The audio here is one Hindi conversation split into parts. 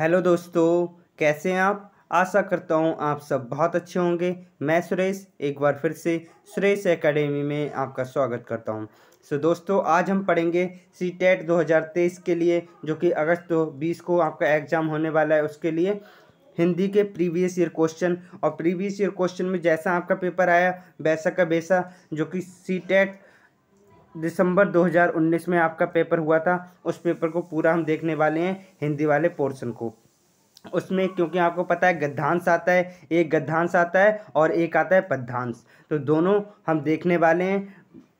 हेलो दोस्तों कैसे हैं आप आशा करता हूं आप सब बहुत अच्छे होंगे मैं सुरेश एक बार फिर से सुरेश एकेडमी में आपका स्वागत करता हूं सो so, दोस्तों आज हम पढ़ेंगे सी टेट e दो के लिए जो कि अगस्त दो बीस को आपका एग्ज़ाम होने वाला है उसके लिए हिंदी के प्रीवियस ईयर क्वेश्चन और प्रीवियस ईयर क्वेश्चन में जैसा आपका पेपर आया वैसा का वैसा जो कि सी टेट दिसंबर 2019 में आपका पेपर हुआ था उस पेपर को पूरा हम देखने वाले हैं हिंदी वाले पोर्शन को उसमें क्योंकि आपको पता है गद्धांश आता है एक गद्धांश आता है और एक आता है पद्धांश तो दोनों हम देखने वाले हैं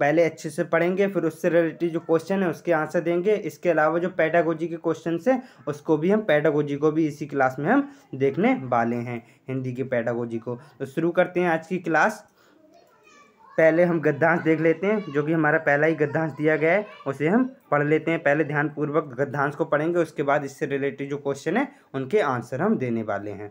पहले अच्छे से पढ़ेंगे फिर उससे रिलेटेड जो क्वेश्चन है उसके आंसर देंगे इसके अलावा जो पैडागोजी के क्वेश्चन हैं उसको भी हम पैडागोजी को भी इसी क्लास में हम देखने वाले हैं हिंदी की पैडागोजी को तो शुरू करते हैं आज की क्लास पहले हम गद्यांश देख लेते हैं जो कि हमारा पहला ही गद्यांश दिया गया है उसे हम पढ़ लेते हैं पहले ध्यानपूर्वक गद्यांश को पढ़ेंगे उसके बाद इससे रिलेटेड जो क्वेश्चन है उनके आंसर हम देने वाले हैं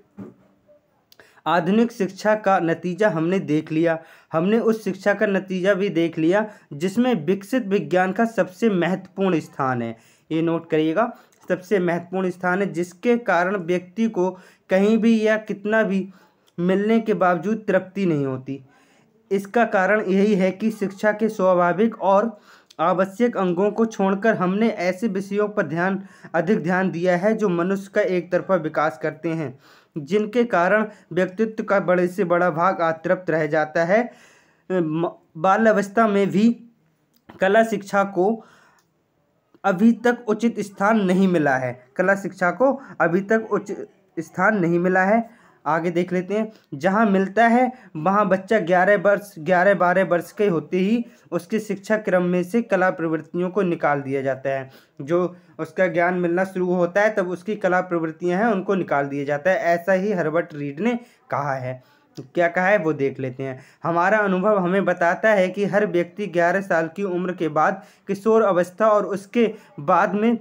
आधुनिक शिक्षा का नतीजा हमने देख लिया हमने उस शिक्षा का नतीजा भी देख लिया जिसमें विकसित विज्ञान का सबसे महत्वपूर्ण स्थान है ये नोट करिएगा सबसे महत्वपूर्ण स्थान है जिसके कारण व्यक्ति को कहीं भी या कितना भी मिलने के बावजूद तृप्ति नहीं होती इसका कारण यही है कि शिक्षा के स्वाभाविक और आवश्यक अंगों को छोड़कर हमने ऐसे विषयों पर ध्यान अधिक ध्यान दिया है जो मनुष्य का एक तरफा विकास करते हैं जिनके कारण व्यक्तित्व का बड़े से बड़ा भाग अतृप्त रह जाता है बाल्यावस्था में भी कला शिक्षा को अभी तक उचित स्थान नहीं मिला है कला शिक्षा को अभी तक उचित स्थान नहीं मिला है आगे देख लेते हैं जहाँ मिलता है वहाँ बच्चा ग्यारह वर्ष ग्यारह बारह वर्ष के होते ही उसके शिक्षा क्रम में से कला प्रवृत्तियों को निकाल दिया जाता है जो उसका ज्ञान मिलना शुरू होता है तब उसकी कला प्रवृत्तियाँ हैं उनको निकाल दिया जाता है ऐसा ही हर्बर्ट रीड ने कहा है क्या कहा है वो देख लेते हैं हमारा अनुभव हमें बताता है कि हर व्यक्ति 11 साल की उम्र के बाद किशोर अवस्था और उसके बाद में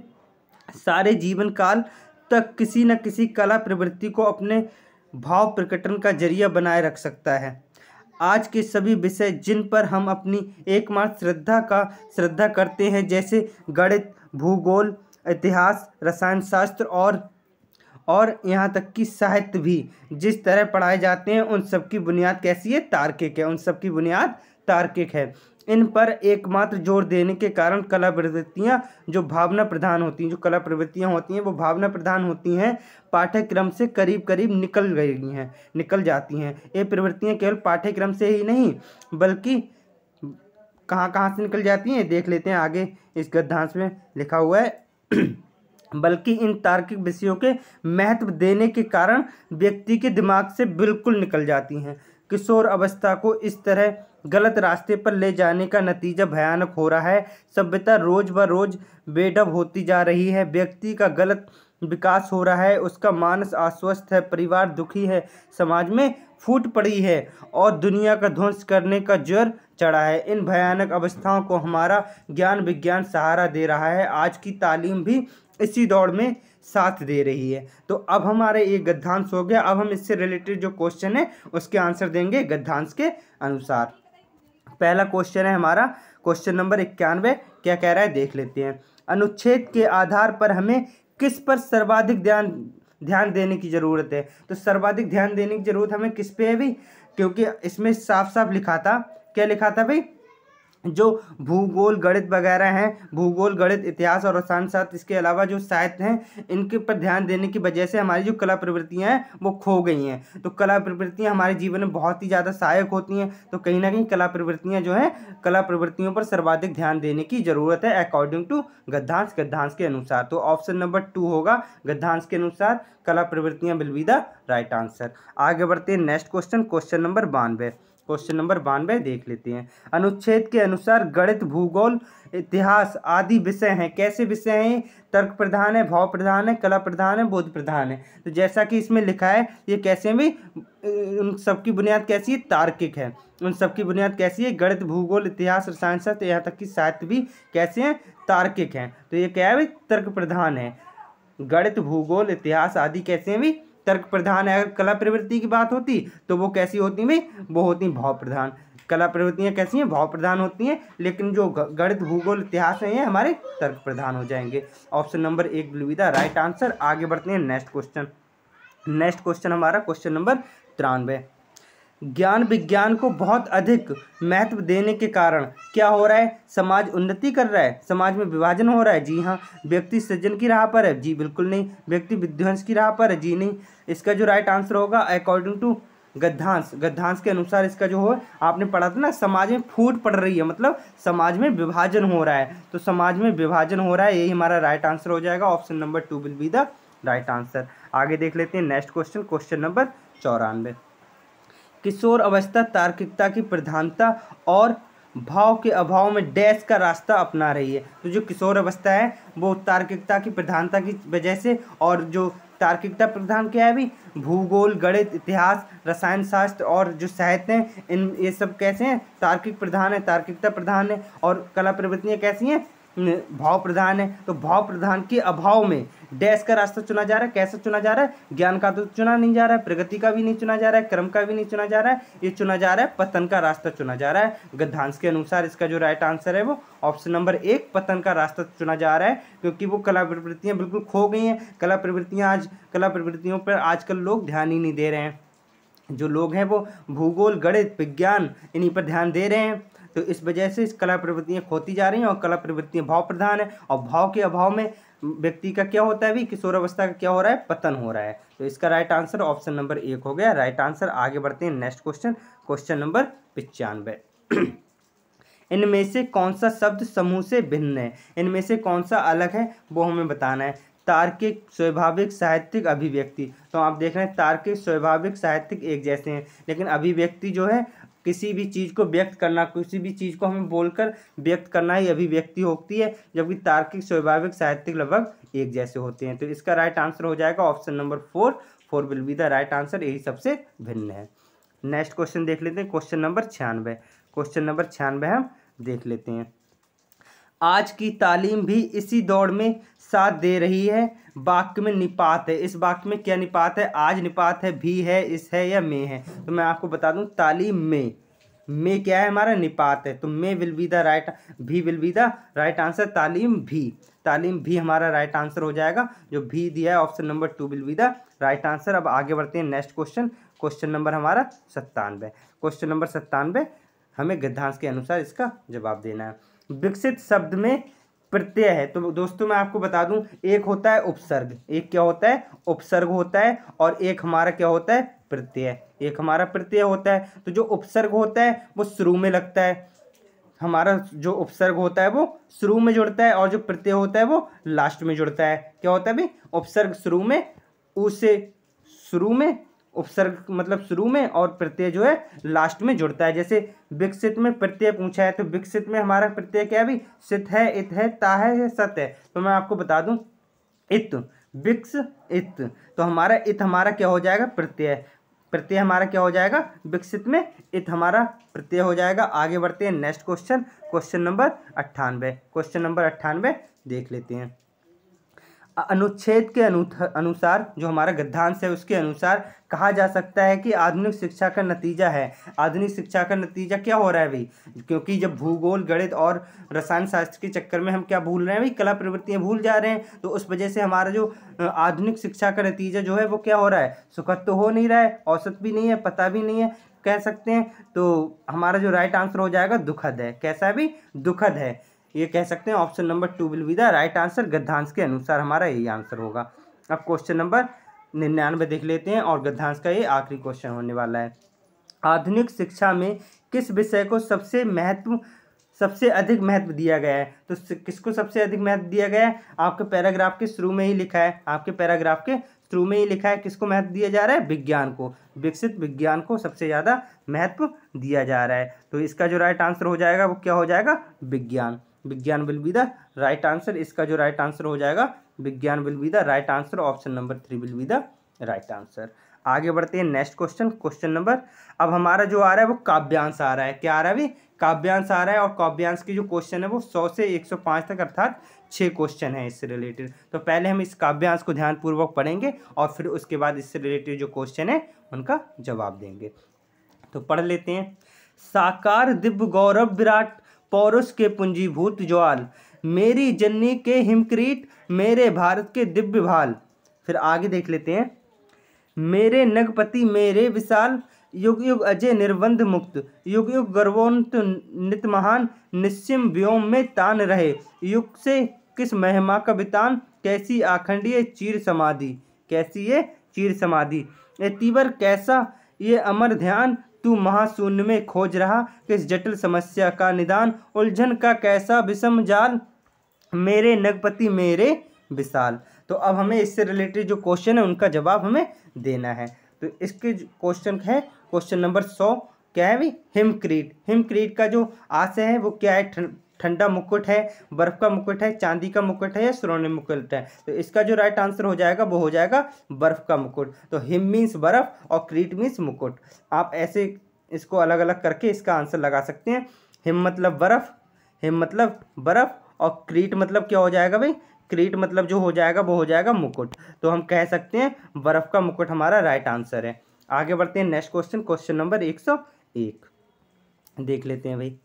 सारे जीवन काल तक किसी न किसी कला प्रवृत्ति को अपने भाव प्रकटन का जरिया बनाए रख सकता है आज के सभी विषय जिन पर हम अपनी एकमात्र श्रद्धा का श्रद्धा करते हैं जैसे गणित भूगोल इतिहास रसायन शास्त्र और और यहाँ तक कि साहित्य भी जिस तरह पढ़ाए जाते हैं उन सब की बुनियाद कैसी है तार्किक है उन सब की बुनियाद तार्किक है इन पर एकमात्र जोर देने के कारण कला प्रवृत्तियाँ जो भावना प्रधान होती हैं जो कला प्रवृत्तियाँ होती हैं वो भावना प्रधान होती हैं पाठ्यक्रम से करीब करीब निकल गई हैं निकल जाती हैं ये प्रवृत्तियाँ केवल पाठ्यक्रम से ही नहीं बल्कि कहाँ कहाँ से निकल जाती हैं देख लेते हैं आगे इस गद्धांश में लिखा हुआ है बल्कि इन तार्किक विषयों के महत्व देने के कारण व्यक्ति के दिमाग से बिल्कुल निकल जाती हैं किशोर अवस्था को इस तरह गलत रास्ते पर ले जाने का नतीजा भयानक हो रहा है सभ्यता रोज़ ब रोज़ बेडब होती जा रही है व्यक्ति का गलत विकास हो रहा है उसका मानस अस्वस्थ है परिवार दुखी है समाज में फूट पड़ी है और दुनिया का ध्वंस करने का ज्वर चढ़ा है इन भयानक अवस्थाओं को हमारा ज्ञान विज्ञान सहारा दे रहा है आज की तालीम भी इसी दौड़ में साथ दे रही है तो अब हमारा ये गद्धांश हो गया अब हम इससे रिलेटेड जो क्वेश्चन है उसके आंसर देंगे गद्धांश के अनुसार पहला क्वेश्चन है हमारा क्वेश्चन नंबर इक्यानवे क्या कह रहा है देख लेते हैं अनुच्छेद के आधार पर हमें किस पर सर्वाधिक ध्यान ध्यान देने की ज़रूरत है तो सर्वाधिक ध्यान देने की ज़रूरत हमें किस पे है भाई क्योंकि इसमें साफ साफ लिखा था क्या लिखा था भाई जो भूगोल गणित वगैरह हैं भूगोल गणित इतिहास और साथ साथ इसके अलावा जो साहित्य हैं इनके पर ध्यान देने की वजह से हमारी जो कला प्रवृत्तियाँ हैं वो खो गई हैं तो कला प्रवृत्तियाँ हमारे जीवन में बहुत ही ज़्यादा सहायक होती हैं तो कहीं ना कहीं कला प्रवृत्तियाँ जो हैं कला प्रवृत्तियों पर सर्वाधिक ध्यान देने की ज़रूरत है अकॉर्डिंग टू गद्धांश गद्धांश के अनुसार तो ऑप्शन नंबर टू होगा गद्धांश के अनुसार कला प्रवृत्तियाँ बिलवी द राइट आंसर आगे बढ़ते हैं नेक्स्ट क्वेश्चन क्वेश्चन नंबर बानवे क्वेश्चन नंबर बानवे देख लेते हैं अनुच्छेद के अनुसार गणित भूगोल इतिहास आदि विषय हैं कैसे विषय हैं तर्क प्रधान है भाव प्रधान है कला प्रधान है बोध प्रधान है तो जैसा कि इसमें लिखा है ये कैसे भी उन सबकी बुनियाद कैसी है तार्किक है उन सबकी बुनियाद कैसी है गणित भूगोल इतिहास और साइंस शास्त्र यहाँ तक कि साहित्य भी कैसे हैं तार्किक हैं तो ये क्या है तर्क प्रधान है गणित भूगोल इतिहास आदि कैसे हैं भी तर्क प्रधान है अगर कला प्रवृत्ति की बात होती तो वो कैसी होती भाई वो होती भाव प्रधान कला प्रवृत्तियाँ कैसी हैं भाव प्रधान होती हैं लेकिन जो गणित भूगोल इतिहास हैं ये हमारे तर्क प्रधान हो जाएंगे ऑप्शन नंबर एक बिलविदा राइट आंसर आगे बढ़ते हैं नेक्स्ट क्वेश्चन नेक्स्ट क्वेश्चन हमारा क्वेश्चन नंबर तिरानवे ज्ञान विज्ञान को बहुत अधिक महत्व देने के कारण क्या हो रहा है समाज उन्नति कर रहा है समाज में विभाजन हो रहा है जी हाँ व्यक्ति सृजन की राह पर है जी बिल्कुल नहीं व्यक्ति विध्वंस की राह पर है जी नहीं इसका जो राइट आंसर होगा अकॉर्डिंग टू गद्धांश गद्धांश के अनुसार इसका जो हो आपने पढ़ा था ना समाज में फूट पड़ रही है मतलब समाज में विभाजन हो रहा है तो समाज में विभाजन हो रहा है यही हमारा राइट आंसर हो जाएगा option number two will be the right answer आगे देख लेते हैं नेक्स्ट क्वेश्चन क्वेश्चन नंबर चौरानवे किशोर अवस्था तार्किकता की प्रधानता और भाव के अभाव में डैश का रास्ता अपना रही है तो जो किशोर अवस्था है वो तार्किकता की प्रधानता की वजह से और जो तार्किकता प्रधान क्या है अभी भूगोल गणित इतिहास रसायन शास्त्र और जो साहित्य हैं इन ये सब कैसे हैं तार्किक प्रधान है तार्किकता प्रधान है और कला प्रवृत्तियाँ कैसी हैं भाव प्रधान है तो भाव प्रधान के अभाव में डैश का रास्ता चुना जा रहा है कैसा चुना जा रहा है ज्ञान का तो चुना नहीं जा रहा है प्रगति का भी नहीं चुना जा रहा है क्रम का भी नहीं चुना जा रहा है ये चुना जा रहा है पतन का रास्ता चुना जा रहा है गद्धांश के अनुसार इसका जो राइट आंसर है वो ऑप्शन नंबर एक पतन का रास्ता चुना जा रहा है क्योंकि वो कला प्रवृत्तियाँ बिल्कुल खो गई हैं कला प्रवृत्तियाँ आज कला प्रवृत्तियों पर आजकल लोग ध्यान ही नहीं दे रहे हैं जो लोग हैं वो भूगोल गणित विज्ञान इन्हीं पर ध्यान दे रहे हैं तो इस वजह से इस कला प्रवृत्तियाँ खोती जा रही हैं और कला प्रवृत्तियाँ भाव प्रधान है और भाव के अभाव में व्यक्ति का क्या होता है भी किशोरावस्था का क्या हो रहा है पतन हो रहा है तो इसका राइट आंसर ऑप्शन नंबर एक हो गया राइट आंसर आगे बढ़ते हैं नेक्स्ट क्वेश्चन क्वेश्चन नंबर पचानवे इनमें से कौन सा शब्द समूह से भिन्न है इनमें से कौन सा अलग है वो हमें बताना है तार्किक स्वाभाविक साहित्यिक अभिव्यक्ति तो आप देख रहे हैं तार्किक स्वाभाविक साहित्यिक एक जैसे हैं लेकिन अभिव्यक्ति जो है किसी भी चीज़ को व्यक्त करना किसी भी चीज़ को हमें बोलकर व्यक्त करना ही अभिव्यक्ति होती है जबकि तार्किक स्वाभाविक साहित्यिक लगभग एक जैसे होते हैं तो इसका राइट आंसर हो जाएगा option number four four will be the right answer यही सबसे भिन्न है नेक्स्ट क्वेश्चन देख लेते हैं क्वेश्चन नंबर छियानवे क्वेश्चन नंबर छियानवे हम देख लेते हैं आज की तालीम भी इसी दौड़ में साथ दे रही है वाक्य में निपात है इस वाक्य में क्या निपात है आज निपात है भी है इस है या मे है तो मैं आपको बता दूँ तालीम में मे क्या है हमारा निपात है तो मे विल बी द राइट भी will be the right answer तालीम भी तालीम भी हमारा राइट आंसर हो जाएगा जो भी दिया है option number two will be the right answer अब आगे बढ़ते हैं नेक्स्ट क्वेश्चन क्वेश्चन नंबर हमारा सत्तानवे क्वेश्चन नंबर सत्तानवे हमें गद्धांश के अनुसार इसका जवाब देना है विकसित शब्द में प्रत्यय है तो दोस्तों मैं आपको बता दूं एक होता है उपसर्ग एक क्या होता है उपसर्ग होता है और एक हमारा क्या होता है प्रत्यय एक हमारा प्रत्यय होता है तो जो उपसर्ग होता है वो शुरू में लगता है हमारा जो उपसर्ग होता है वो शुरू में जुड़ता है और जो प्रत्यय होता है वो लास्ट में जुड़ता है क्या होता है भाई उपसर्ग शुरू में उसे शुरू में उपसर्ग मतलब शुरू में और प्रत्यय जो है लास्ट में जुड़ता है जैसे विकसित में प्रत्यय पूछा है तो विकसित में हमारा प्रत्यय क्या है अभी सित है इत है ता है या सत है तो मैं आपको बता दूं इत विक्स इत तो हमारा इत हमारा क्या हो जाएगा प्रत्यय प्रत्यय हमारा क्या हो जाएगा विकसित में इत हमारा प्रत्यय हो जाएगा आगे बढ़ते हैं नेक्स्ट क्वेश्चन क्वेश्चन नंबर अट्ठानवे क्वेश्चन नंबर अट्ठानवे देख लेते हैं अनुच्छेद के अनुसार जो हमारा गद्यांश है उसके अनुसार कहा जा सकता है कि आधुनिक शिक्षा का नतीजा है आधुनिक शिक्षा का नतीजा क्या हो रहा है भाई क्योंकि जब भूगोल गणित और रसायन शास्त्र के चक्कर में हम क्या भूल रहे हैं भाई कला प्रवृत्तियाँ भूल जा रहे हैं तो उस वजह से हमारा जो आधुनिक शिक्षा का नतीजा जो है वो क्या हो रहा है सुखद तो हो नहीं रहा है औसत भी नहीं है पता भी नहीं है कह सकते हैं तो हमारा जो राइट आंसर हो जाएगा दुखद है कैसा भी दुखद है ये कह सकते हैं option number two will be the right answer गद्धांश के अनुसार हमारा यही आंसर होगा अब क्वेश्चन नंबर निन्यानवे देख लेते हैं और गद्धांश का ये आखिरी क्वेश्चन होने वाला है आधुनिक शिक्षा में किस विषय को सबसे महत्व सबसे अधिक महत्व दिया गया है तो किसको सबसे अधिक महत्व दिया गया है आपके पैराग्राफ के शुरू में ही लिखा है आपके पैराग्राफ के शुरू में ही लिखा है किसको महत्व दिया जा रहा है विज्ञान को विकसित विज्ञान को सबसे ज़्यादा महत्व दिया जा रहा है तो इसका जो राइट आंसर हो जाएगा वो क्या हो जाएगा विज्ञान विज्ञान will be the right answer इसका जो राइट आंसर हो जाएगा विज्ञान will be the right answer option number three will be the right answer आगे बढ़ते हैं नेक्स्ट क्वेश्चन क्वेश्चन नंबर अब हमारा जो आ रहा है वो काव्यांश आ रहा है क्या आ रहा है अभी काव्यांश आ रहा है और काव्यांश के जो क्वेश्चन है वो सौ से एक सौ पाँच तक अर्थात छः क्वेश्चन है इससे रिलेटेड तो पहले हम इस काव्यांश को ध्यानपूर्वक पढ़ेंगे और फिर उसके बाद इससे रिलेटेड जो क्वेश्चन है उनका जवाब देंगे तो पढ़ लेते हैं साकार दिव्य गौरव विराट पौरुष के पुंजीभूत ज्वाल मेरी जन्नी के हिमक्रीट मेरे भारत के दिव्य भाल फिर आगे देख लेते हैं मेरे नगपति मेरे विशाल युग युग अजय निर्बंध मुक्त युग युग गर्वोन्त नित महान निस्सिम व्योम में तान रहे युग से किस महिमा का वितान कैसी आखंडीय चीर समाधि कैसी ये चीर समाधि ए तीवर कैसा ये अमर ध्यान तू महाशून्य में खोज रहा किस जटिल समस्या का निदान उलझन का कैसा विषम जाल मेरे नगपति मेरे विशाल तो अब हमें इससे रिलेटेड जो क्वेश्चन है उनका जवाब हमें देना है तो इसके क्वेश्चन है क्वेश्चन नंबर सौ क्या है भाई हिमक्रीट हिमक्रीट का जो आशय है वो क्या है ठंडा मुकुट है बर्फ का मुकुट है चांदी का मुकुट है या स्वर्ण मुकुट है तो इसका जो राइट आंसर हो जाएगा वो हो जाएगा बर्फ का मुकुट तो हिम मीन्स बर्फ और क्रीट मीन्स मुकुट आप ऐसे इसको अलग अलग करके इसका आंसर लगा सकते हैं हिम मतलब बर्फ हिम मतलब बर्फ और क्रीट मतलब क्या हो जाएगा भाई क्रीट मतलब जो हो जाएगा वो हो जाएगा मुकुट तो हम कह सकते हैं बर्फ का मुकुट हमारा राइट आंसर है आगे बढ़ते हैं नेक्स्ट क्वेश्चन क्वेश्चन नंबर एक सौ एक देख लेते हैं भाई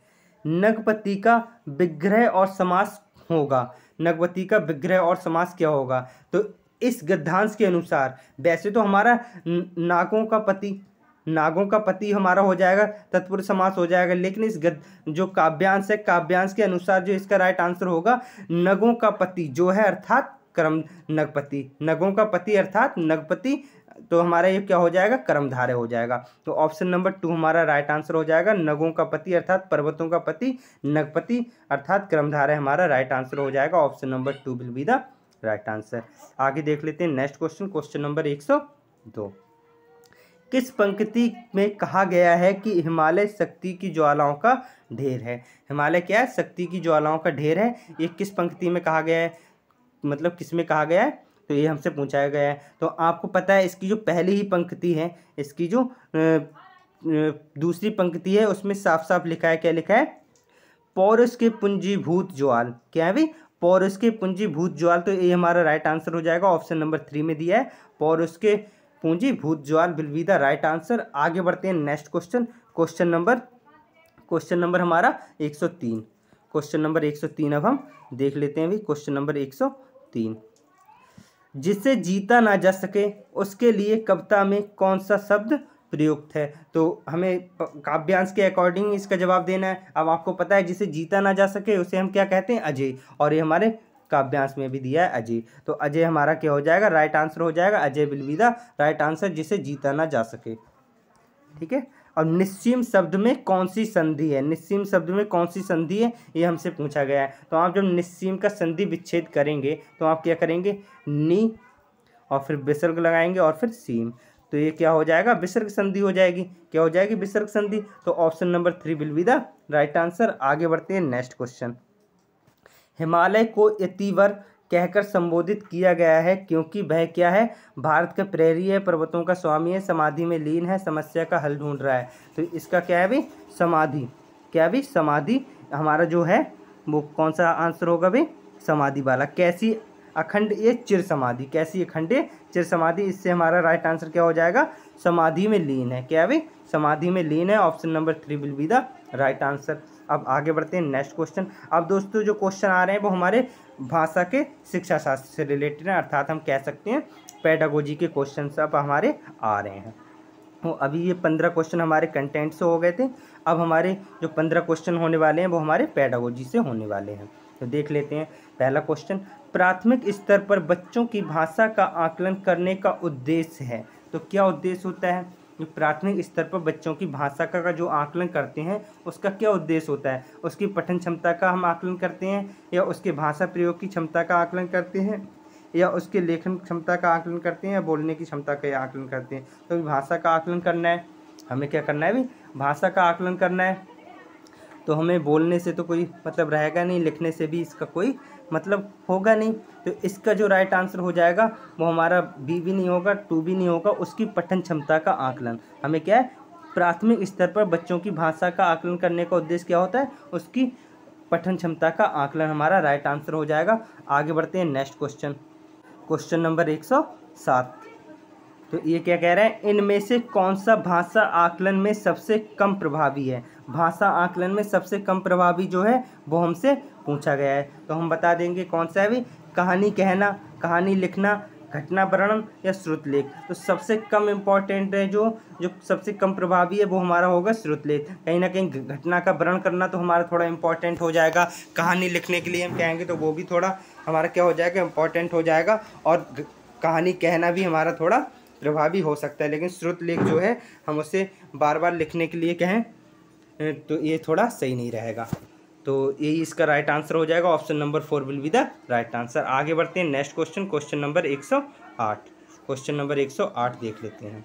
नगपति का विग्रह और समास होगा नगपति का विग्रह और समास क्या होगा तो इस गद्धांश के अनुसार वैसे तो हमारा नागों का पति नागों का पति हमारा हो जाएगा तत्पुर समास हो जाएगा लेकिन इस गद जो काव्यांश है काव्यांश के अनुसार जो इसका राइट आंसर होगा नगों का पति जो है अर्थात कर्म नगपति नगों का पति अर्थात नगपति तो हमारा ये क्या हो जाएगा कर्मधारय हो जाएगा तो ऑप्शन नंबर टू हमारा राइट आंसर हो जाएगा नगों का पति अर्थात पर्वतों का पति नगपति अर्थात कर्मधारय हमारा राइट आंसर हो जाएगा option number two will be the right answer आगे देख लेते हैं नेक्स्ट क्वेश्चन क्वेश्चन नंबर एक सौ दो किस पंक्ति में कहा गया है कि हिमालय शक्ति की ज्वालाओं का ढेर है हिमालय क्या है शक्ति की ज्वालाओं का ढेर है ये किस पंक्ति में कहा गया है मतलब किस में कहा गया है तो ये हमसे पूछा गया है तो आपको पता है इसकी जो पहली ही पंक्ति है इसकी जो दूसरी पंक्ति है उसमें साफ साफ लिखा है क्या लिखा है पौरस के पूंजीभूत ज्वाल क्या है भाई पौरस के पूंजीभूत ज्वाल तो ये हमारा राइट आंसर हो जाएगा ऑप्शन नंबर थ्री में दिया है पौरस के पूंजीभूत ज्वाल will be the right answer आगे बढ़ते हैं next question question number question number हमारा एक सौ तीन क्वेश्चन नंबर एक सौ तीन अब हम देख लेते हैं भाई क्वेश्चन नंबर एक सौ तीन जिसे जीता ना जा सके उसके लिए कविता में कौन सा शब्द प्रयुक्त है तो हमें काव्यांश के अकॉर्डिंग इसका जवाब देना है अब आपको पता है जिसे जीता ना जा सके उसे हम क्या कहते हैं अजय और ये हमारे काव्यांश में भी दिया है अजय तो अजय हमारा क्या हो जाएगा राइट आंसर हो जाएगा अजय बिलविदा राइट आंसर जिसे जीता ना जा सके ठीक है अब निस्सीम शब्द में कौन सी संधि है निस्सीम शब्द में कौन सी संधि है ये हमसे पूछा गया है तो आप जब निस्सीम का संधि विच्छेद करेंगे तो आप क्या करेंगे नी और फिर विसर्ग लगाएंगे और फिर सीम तो ये क्या हो जाएगा विसर्ग संधि हो जाएगी क्या हो जाएगी विसर्ग संधि तो option number three will be the right answer आगे बढ़ते हैं नेक्स्ट क्वेश्चन हिमालय को यतीवर कहकर संबोधित किया गया है क्योंकि वह क्या है भारत के प्रेरी है पर्वतों का स्वामी है समाधि में लीन है समस्या का हल ढूंढ रहा है तो इसका क्या है भाई समाधि क्या भी समाधि हमारा जो है वो कौन सा आंसर होगा भाई समाधि वाला कैसी अखंड ये चिर समाधि कैसी अखंड चिर समाधि इससे हमारा राइट आंसर क्या हो जाएगा समाधि में लीन है क्या भाई समाधि में लीन है option number three will be the right answer अब आगे बढ़ते हैं नेक्स्ट क्वेश्चन अब दोस्तों जो क्वेश्चन आ रहे हैं वो हमारे भाषा के शिक्षा शास्त्र से रिलेटेड हैं अर्थात हम कह सकते हैं पैडागोजी के क्वेश्चन अब हमारे आ रहे हैं तो अभी ये पंद्रह क्वेश्चन हमारे कंटेंट से हो गए थे अब हमारे जो पंद्रह क्वेश्चन होने वाले हैं वो हमारे पैडागोजी से होने वाले हैं तो देख लेते हैं पहला क्वेश्चन प्राथमिक स्तर पर बच्चों की भाषा का आकलन करने का उद्देश्य है तो क्या उद्देश्य होता है प्राथमिक स्तर पर बच्चों की भाषा का, का जो आकलन करते हैं उसका क्या उद्देश्य होता है उसकी पठन क्षमता का हम आकलन करते हैं या उसके भाषा प्रयोग की क्षमता का आकलन करते हैं या उसके लेखन क्षमता का आकलन करते हैं या बोलने की क्षमता का आकलन करते हैं तो भाषा का आकलन करना है हमें क्या करना है भाई भाषा का आकलन करना है तो हमें बोलने से तो कोई मतलब रहेगा नहीं लिखने से भी इसका कोई मतलब होगा नहीं तो इसका जो राइट आंसर हो जाएगा वो हमारा बी भी नहीं होगा टू भी नहीं होगा उसकी पठन क्षमता का आकलन हमें क्या है प्राथमिक स्तर पर बच्चों की भाषा का आकलन करने का उद्देश्य क्या होता है उसकी पठन क्षमता का आकलन हमारा राइट आंसर हो जाएगा आगे बढ़ते हैं नेक्स्ट क्वेश्चन क्वेश्चन नंबर एक सौ सात तो ये क्या कह रहे हैं इनमें से कौन सा भाषा आकलन में सबसे कम प्रभावी है भाषा आकलन में सबसे कम प्रभावी जो है वो हमसे पूछा गया है तो हम बता देंगे कौन सा है भी कहानी कहना कहानी लिखना घटना वर्णन या श्रुतलेख तो सबसे कम इम्पॉर्टेंट है जो जो सबसे कम प्रभावी है वो हमारा होगा श्रुतलेख कहीं ना कहीं घटना का वर्णन करना तो हमारा थोड़ा इम्पॉर्टेंट हो जाएगा कहानी लिखने के लिए हम कहेंगे तो वो भी थोड़ा हमारा क्या हो जाएगा इम्पॉर्टेंट हो जाएगा और कहानी कहना भी हमारा थोड़ा प्रभावी हो सकता है लेकिन श्रुतलेख जो है हम उसे बार बार लिखने के लिए कहें तो ये थोड़ा सही नहीं रहेगा तो यही इसका राइट आंसर हो जाएगा option number four will be the right answer आगे बढ़ते हैं नेक्स्ट क्वेश्चन क्वेश्चन नंबर एक सौ आठ क्वेश्चन नंबर एक सौ आठ देख लेते हैं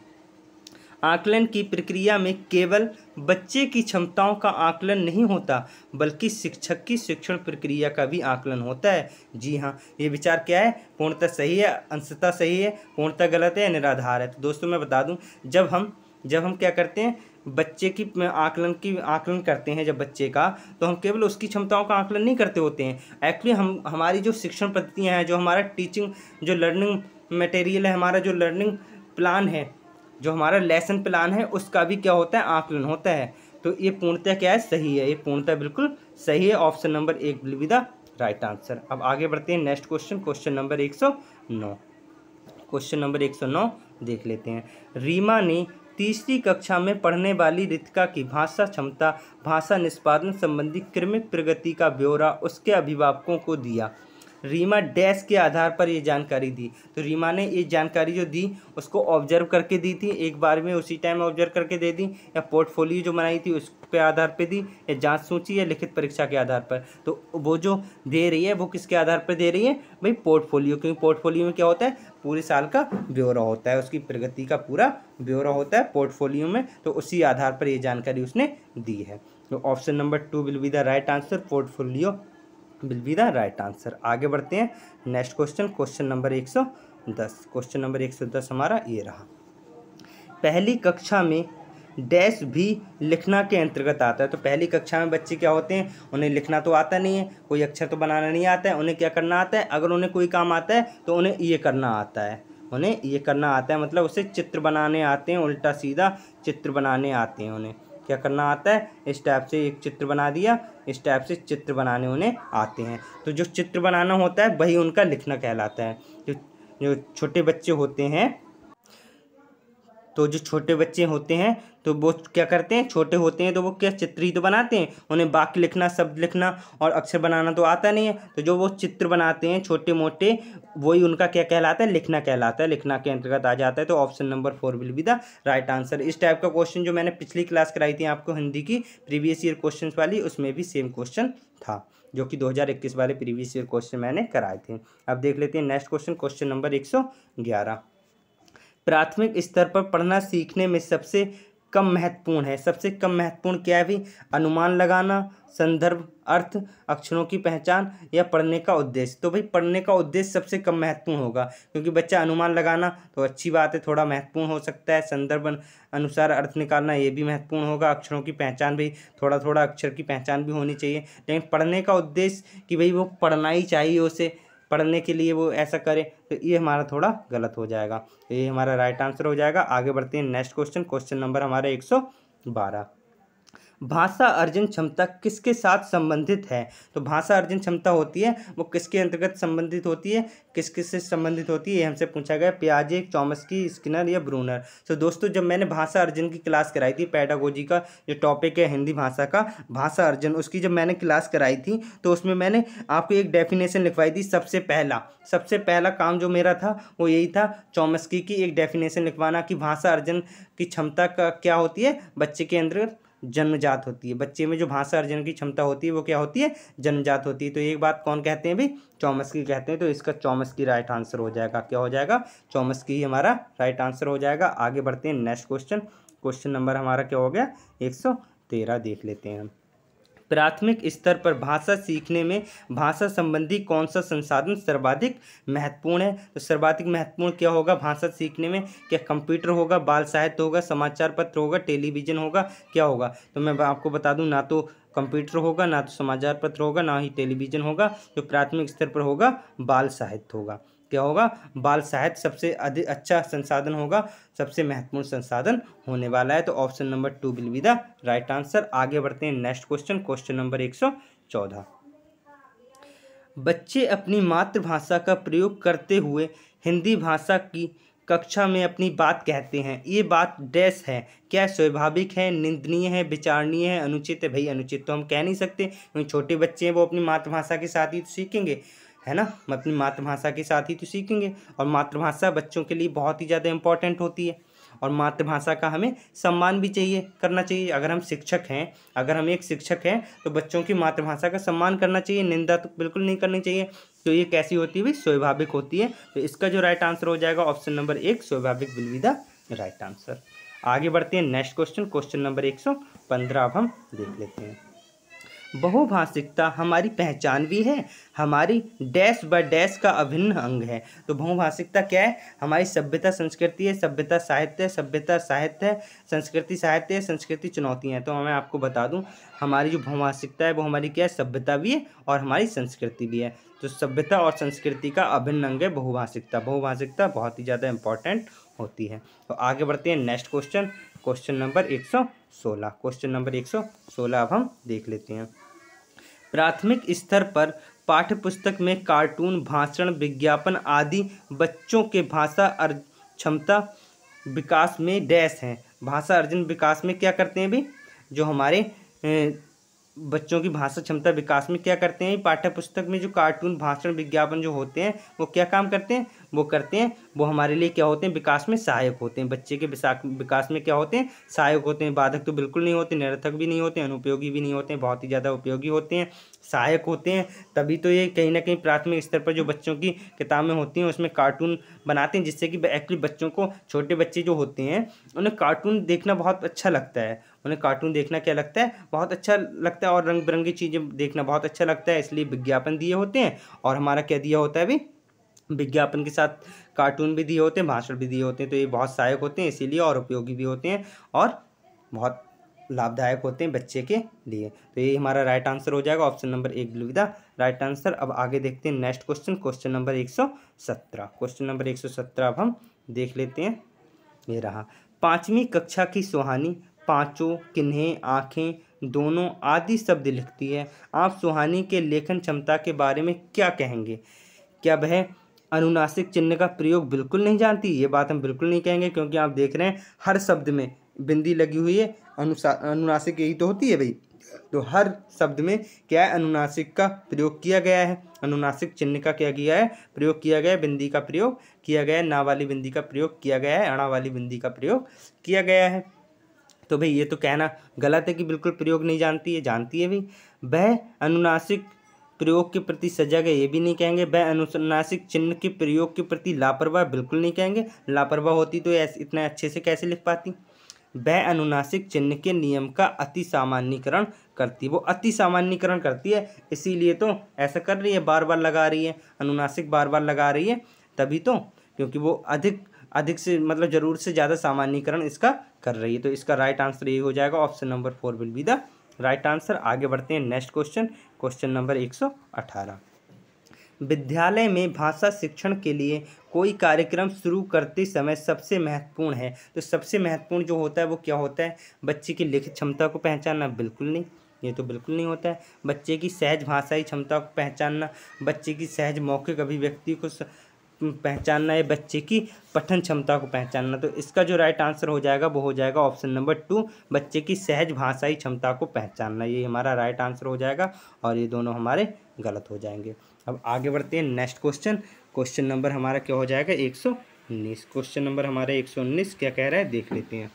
आकलन की प्रक्रिया में केवल बच्चे की क्षमताओं का आकलन नहीं होता बल्कि शिक्षक की शिक्षण प्रक्रिया का भी आकलन होता है जी हाँ ये विचार क्या है पूर्णतः सही है अंशता सही है पूर्णतः गलत है निराधार है तो दोस्तों मैं बता दूँ जब हम जब हम क्या करते हैं बच्चे की आकलन की आकलन करते हैं जब बच्चे का तो हम केवल उसकी क्षमताओं का आकलन नहीं करते होते हैं एक्चुअली हम हमारी जो शिक्षण पद्धतियाँ हैं जो हमारा टीचिंग जो लर्निंग मटेरियल है हमारा जो लर्निंग प्लान है जो हमारा लेसन प्लान है उसका भी क्या होता है आकलन होता है तो ये पूर्णतः क्या है सही है ये पूर्णतः बिल्कुल सही है ऑप्शन नंबर एक will be the right answer अब आगे बढ़ते हैं नेक्स्ट क्वेश्चन क्वेश्चन नंबर एक सौ नौ क्वेश्चन नंबर एक सौ नौ देख लेते हैं रीमा ने तीसरी कक्षा में पढ़ने वाली रितिका की भाषा क्षमता भाषा निष्पादन संबंधी क्रमिक प्रगति का ब्यौरा उसके अभिभावकों को दिया रीमा डैश के आधार पर ये जानकारी दी तो रीमा ने ये जानकारी जो दी उसको ऑब्जर्व करके दी थी एक बार में उसी टाइम ऑब्जर्व करके दे दी या पोर्टफोलियो जो बनाई थी उस आधार पे दी या जांच सूची या लिखित परीक्षा के आधार पर तो वो जो दे रही है वो किसके आधार पर दे रही है भाई पोर्टफोलियो क्योंकि पोर्टफोलियो में क्या होता है पूरे साल का ब्यौरा होता है उसकी प्रगति का पूरा ब्यौरा होता है पोर्टफोलियो में तो उसी आधार पर ये जानकारी उसने दी है तो option number two will be the right answer portfolio will be the right answer आगे बढ़ते हैं नेक्स्ट क्वेश्चन क्वेश्चन नंबर एक सौ दस क्वेश्चन नंबर एक सौ दस हमारा ये रहा पहली कक्षा में डैश भी लिखना के अंतर्गत आता है तो पहली कक्षा में बच्चे क्या होते हैं उन्हें लिखना तो आता नहीं है कोई अक्षर तो बनाना नहीं आता है उन्हें क्या करना आता है अगर उन्हें कोई काम आता है तो उन्हें ये करना आता है उन्हें ये करना आता है मतलब उसे चित्र बनाने आते हैं उल्टा सीधा चित्र बनाने आते हैं उन्हें क्या करना आता है इस टाइप से एक चित्र बना दिया इस टाइप से चित्र बनाने उन्हें आते हैं तो जो चित्र बनाना होता है वही उनका लिखना कहलाता है जो जो छोटे बच्चे होते हैं तो जो छोटे बच्चे होते हैं तो वो क्या करते हैं छोटे होते हैं तो वो क्या चित्र ही तो बनाते हैं उन्हें वाक्य लिखना शब्द लिखना और अक्षर बनाना तो आता नहीं है तो जो वो चित्र बनाते हैं छोटे मोटे वही उनका क्या कहलाता है लिखना कहलाता है लिखना के अंतर्गत आ जाता है तो option number four will be the right answer इस टाइप का क्वेश्चन जो मैंने पिछली क्लास कराई थी आपको हिंदी की प्रीवियस ईयर क्वेश्चन वाली उसमें भी सेम क्वेश्चन था जो कि 2021 वाले प्रीवियस ईयर क्वेश्चन मैंने कराए थे अब देख लेते हैं नेक्स्ट क्वेश्चन क्वेश्चन नंबर 111 प्राथमिक स्तर पर पढ़ना सीखने में सबसे कम महत्वपूर्ण है सबसे कम महत्वपूर्ण क्या है भी अनुमान लगाना संदर्भ अर्थ अक्षरों की पहचान या पढ़ने का उद्देश्य तो भाई पढ़ने का उद्देश्य सबसे कम महत्वपूर्ण होगा क्योंकि बच्चा अनुमान लगाना तो अच्छी बात है थोड़ा महत्वपूर्ण हो सकता है संदर्भ अनुसार अर्थ निकालना ये भी महत्वपूर्ण होगा अक्षरों की पहचान भी थोड़ा थोड़ा अक्षर की पहचान भी होनी चाहिए लेकिन पढ़ने का उद्देश्य कि भाई वो पढ़ना ही चाहिए उसे पढ़ने के लिए वो ऐसा करें तो ये हमारा थोड़ा गलत हो जाएगा ये हमारा राइट आंसर हो जाएगा आगे बढ़ते हैं नेक्स्ट क्वेश्चन क्वेश्चन नंबर हमारा एक सौ बारह भाषा अर्जन क्षमता किसके साथ संबंधित है तो भाषा अर्जन क्षमता होती है वो किसके अंतर्गत संबंधित होती है किस किस से संबंधित होती है ये हमसे पूछा गया प्याजे की स्किनर या ब्रूनर तो दोस्तों जब मैंने भाषा अर्जन की क्लास कराई थी पैडागोजी का जो टॉपिक है हिंदी भाषा का भाषा अर्जन उसकी जब मैंने क्लास कराई थी तो उसमें मैंने आपको एक डेफिनेशन लिखवाई थी सबसे पहला सबसे पहला काम जो मेरा था वो यही था चॉमस्की की एक डेफिनेशन लिखवाना कि भाषा अर्जन की क्षमता का क्या होती है बच्चे के अंदर जन्मजात होती है बच्चे में जो भाषा अर्जन की क्षमता होती है वो क्या होती है जन्मजात होती है तो एक बात कौन कहते हैं भाई चौमस्की कहते हैं तो इसका चौमस्की राइट आंसर हो जाएगा क्या हो जाएगा चौमस्की हमारा राइट आंसर हो जाएगा आगे बढ़ते हैं नेक्स्ट क्वेश्चन क्वेश्चन नंबर हमारा क्या हो गया एक सौ तेरह देख लेते हैं हम प्राथमिक स्तर पर भाषा सीखने में भाषा संबंधी कौन सा संसाधन सर्वाधिक महत्वपूर्ण है तो सर्वाधिक महत्वपूर्ण क्या होगा भाषा सीखने में क्या कंप्यूटर होगा बाल साहित्य होगा समाचार पत्र होगा टेलीविज़न होगा क्या होगा तो मैं आपको बता दूँ ना तो कंप्यूटर होगा ना तो समाचार पत्र होगा ना ही टेलीविज़न होगा जो प्राथमिक स्तर पर होगा बाल साहित्य होगा क्या होगा बाल साहित्य सबसे अधिक अच्छा संसाधन होगा सबसे महत्वपूर्ण संसाधन होने वाला है तो option number two will be the right answer आगे बढ़ते हैं नेक्स्ट क्वेश्चन क्वेश्चन नंबर एक सौ चौदह बच्चे अपनी मातृभाषा का प्रयोग करते हुए हिंदी भाषा की कक्षा में अपनी बात कहते हैं ये बात डैश है क्या स्वाभाविक है निंदनीय है विचारणीय है अनुचित है भाई अनुचित तो हम कह नहीं सकते क्योंकि छोटे बच्चे हैं वो अपनी मातृभाषा के साथ ही तो सीखेंगे है ना हम अपनी मातृभाषा के साथ ही तो सीखेंगे और मातृभाषा बच्चों के लिए बहुत ही ज़्यादा इम्पॉर्टेंट होती है और मातृभाषा का हमें सम्मान भी चाहिए करना चाहिए अगर हम शिक्षक हैं अगर हम एक शिक्षक हैं तो बच्चों की मातृभाषा का सम्मान करना चाहिए निंदा तो बिल्कुल नहीं करनी चाहिए तो ये कैसी होती है भाई स्वाभाविक होती है तो इसका जो राइट आंसर हो जाएगा ऑप्शन नंबर एक स्वाभाविक will be the right answer आगे बढ़ते हैं नेक्स्ट क्वेश्चन क्वेश्चन नंबर एक सौ पंद्रह अब हम देख लेते हैं बहुभाषिकता हमारी पहचान भी है हमारी डैश ब डैश का अभिन्न अंग है तो बहुभाषिकता क्या है हमारी सभ्यता संस्कृति है सभ्यता साहित्य है सभ्यता साहित्य है संस्कृति साहित्य संस्कृति चुनौतियाँ तो मैं आपको बता दूँ हमारी जो बहुभाषिकता है वो हमारी क्या है सभ्यता भी है और हमारी संस्कृति भी है तो सभ्यता और संस्कृति का अभिन्न अंग है बहुभाषिकता बहुभाषिकता बहुत ही ज़्यादा इंपॉर्टेंट होती है तो आगे बढ़ते हैं नेक्स्ट क्वेश्चन क्वेश्चन नंबर एक सौ सोलह क्वेश्चन नंबर एक सौ सोलह अब हम देख लेते हैं प्राथमिक स्तर पर पाठ्यपुस्तक में कार्टून भाषण विज्ञापन आदि बच्चों के भाषा अर्ज क्षमता विकास में डैश हैं भाषा अर्जन विकास में क्या करते हैं भी जो हमारे बच्चों की भाषा क्षमता विकास में क्या करते हैं पाठ्य पुस्तक में जो कार्टून भाषण विज्ञापन जो होते हैं वो क्या काम करते हैं वो करते हैं वो हमारे लिए क्या होते हैं विकास में सहायक होते हैं बच्चे के विकास में क्या होते हैं सहायक होते हैं बाधक तो बिल्कुल नहीं होते निरर्थक भी नहीं होते अनुपयोगी भी नहीं होते हैं बहुत ही ज़्यादा उपयोगी होते हैं सहायक होते हैं तभी तो ये कहीं ना कहीं प्राथमिक स्तर पर जो बच्चों की किताबें होती हैं उसमें कार्टून बनाते हैं जिससे कि एक्चुअली बच्चों को छोटे बच्चे जो होते हैं उन्हें कार्टून देखना बहुत अच्छा लगता है उन्हें कार्टून देखना क्या लगता है बहुत अच्छा लगता है और रंग बिरंगी चीज़ें देखना बहुत अच्छा लगता है इसलिए विज्ञापन दिए होते हैं और हमारा क्या दिया होता है अभी विज्ञापन के साथ कार्टून भी दिए होते हैं भाषण भी दिए होते हैं तो ये बहुत सहायक होते हैं इसीलिए और उपयोगी भी होते हैं और बहुत लाभदायक होते हैं बच्चे के लिए तो ये हमारा राइट आंसर हो जाएगा ऑप्शन नंबर एक दुविधा राइट आंसर अब आगे देखते हैं नेक्स्ट क्वेश्चन क्वेश्चन नंबर एक सौ सत्रह क्वेश्चन नंबर एक सौ सत्रह अब हम देख लेते हैं ये रहा पाँचवीं कक्षा की सुहानी पाँचों किन्हें आँखें दोनों आदि शब्द लिखती है आप सुहानी के लेखन क्षमता के बारे में क्या कहेंगे क्या वह अनुनासिक चिन्ह का प्रयोग बिल्कुल नहीं जानती ये बात हम बिल्कुल नहीं कहेंगे क्योंकि आप देख रहे हैं हर शब्द में बिंदी लगी हुई है अनुसा अनुनासिक यही तो होती है भाई तो हर शब्द में क्या है अनुनासिक का प्रयोग किया गया है अनुनासिक चिन्ह का क्या किया है प्रयोग किया गया है बिंदी का प्रयोग किया गया है ना वाली बिंदी का प्रयोग किया गया है अणा वाली बिंदी का प्रयोग किया गया है तो भाई ये तो कहना गलत है कि बिल्कुल प्रयोग नहीं जानती है जानती है भाई वह अनुनासिक प्रयोग के प्रति सजग है ये भी नहीं कहेंगे वह अनुनासिक चिन्ह के प्रयोग के प्रति लापरवाह बिल्कुल नहीं कहेंगे लापरवाह होती तो ऐसे इतना अच्छे से कैसे लिख पाती वह अनुनासिक चिन्ह के नियम का अति सामान्यकरण करती वो अति सामान्यकरण करती है इसीलिए तो ऐसा कर रही है बार बार लगा रही है अनुनासिक बार बार लगा रही है तभी तो क्योंकि वो अधिक अधिक से मतलब ज़रूर से ज़्यादा सामान्यकरण इसका कर रही है तो इसका राइट आंसर ये हो जाएगा option number four will be the right answer आगे बढ़ते हैं नेक्स्ट क्वेश्चन क्वेश्चन नंबर एक सौ अठारह विद्यालय में भाषा शिक्षण के लिए कोई कार्यक्रम शुरू करते समय सबसे महत्वपूर्ण है तो सबसे महत्वपूर्ण जो होता है वो क्या होता है बच्चे की लिखित क्षमता को पहचानना बिल्कुल नहीं ये तो बिल्कुल नहीं होता है बच्चे की सहज भाषाई क्षमता को पहचानना बच्चे की सहज मौखिक अभिव्यक्ति को स... पहचानना है बच्चे की पठन क्षमता को पहचानना तो इसका जो राइट आंसर हो जाएगा वो हो जाएगा ऑप्शन नंबर टू बच्चे की सहज भाषाई क्षमता को पहचानना ये हमारा राइट आंसर हो जाएगा और ये दोनों हमारे गलत हो जाएंगे अब आगे बढ़ते हैं नेक्स्ट क्वेश्चन क्वेश्चन नंबर हमारा क्या हो जाएगा एक सौ उन्नीस क्वेश्चन नंबर हमारे एक सौ उन्नीस क्या कह रहा है देख लेते हैं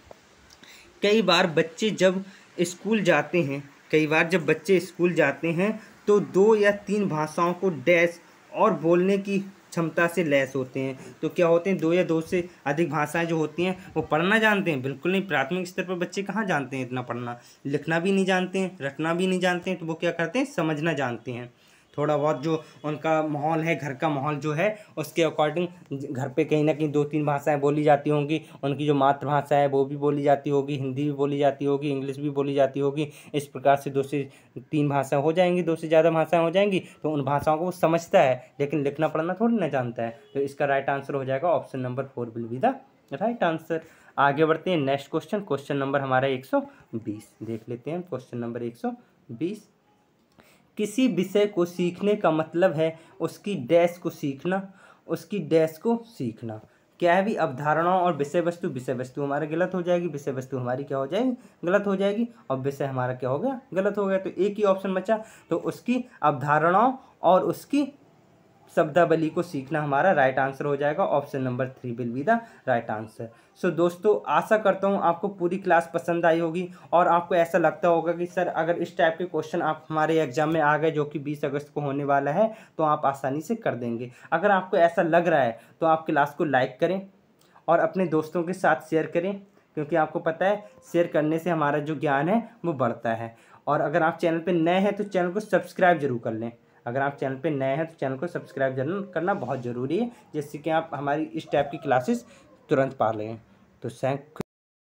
कई बार बच्चे जब स्कूल जाते हैं कई बार जब बच्चे स्कूल जाते हैं तो दो या तीन भाषाओं को डैश और बोलने की क्षमता से लैस होते हैं तो क्या होते हैं दो या दो से अधिक भाषाएं जो होती हैं वो पढ़ना जानते हैं बिल्कुल नहीं प्राथमिक स्तर पर बच्चे कहाँ जानते हैं इतना पढ़ना लिखना भी नहीं जानते हैं रटना भी नहीं जानते हैं तो वो क्या करते हैं समझना जानते हैं थोड़ा बहुत जो उनका माहौल है घर का माहौल जो है उसके अकॉर्डिंग घर पे कहीं ना कहीं दो तीन भाषाएं बोली जाती होंगी उनकी जो मातृभाषा है वो भी बोली जाती होगी हिंदी भी बोली जाती होगी इंग्लिश भी बोली जाती होगी इस प्रकार से दो से तीन भाषाएँ हो जाएंगी दो से ज़्यादा भाषाएँ हो जाएंगी तो उन भाषाओं को वो समझता है लेकिन लिखना पढ़ना थोड़ी ना जानता है तो इसका राइट आंसर हो जाएगा option number four will be the right answer आगे बढ़ते हैं नेक्स्ट क्वेश्चन क्वेश्चन नंबर हमारा एक सौ बीस देख लेते हैं क्वेश्चन नंबर एक सौ बीस किसी विषय को सीखने का मतलब है उसकी डैश को सीखना उसकी डैश को सीखना क्या है भी अवधारणाओं और विषय वस्तु विषय वस्तु हमारा गलत हो जाएगी विषय वस्तु हमारी क्या हो जाएगी गलत हो जाएगी और विषय हमारा क्या हो गया गलत हो गया तो एक ही ऑप्शन बचा तो उसकी अवधारणाओं और उसकी शब्दावली को सीखना हमारा राइट आंसर हो जाएगा option number three will be the right answer so दोस्तों आशा करता हूँ आपको पूरी क्लास पसंद आई होगी और आपको ऐसा लगता होगा कि सर अगर इस टाइप के क्वेश्चन आप हमारे एग्जाम में आ गए जो कि बीस अगस्त को होने वाला है तो आप आसानी से कर देंगे अगर आपको ऐसा लग रहा है तो आप क्लास को लाइक करें और अपने दोस्तों के साथ शेयर करें क्योंकि आपको पता है शेयर करने से हमारा जो ज्ञान है वो बढ़ता है और अगर आप चैनल पर नए हैं तो चैनल को सब्सक्राइब जरूर कर लें अगर आप चैनल पे नए हैं तो चैनल को सब्सक्राइब जरूर करना बहुत ज़रूरी है जिससे कि आप हमारी इस टाइप की क्लासेस तुरंत पा लें तो थैंक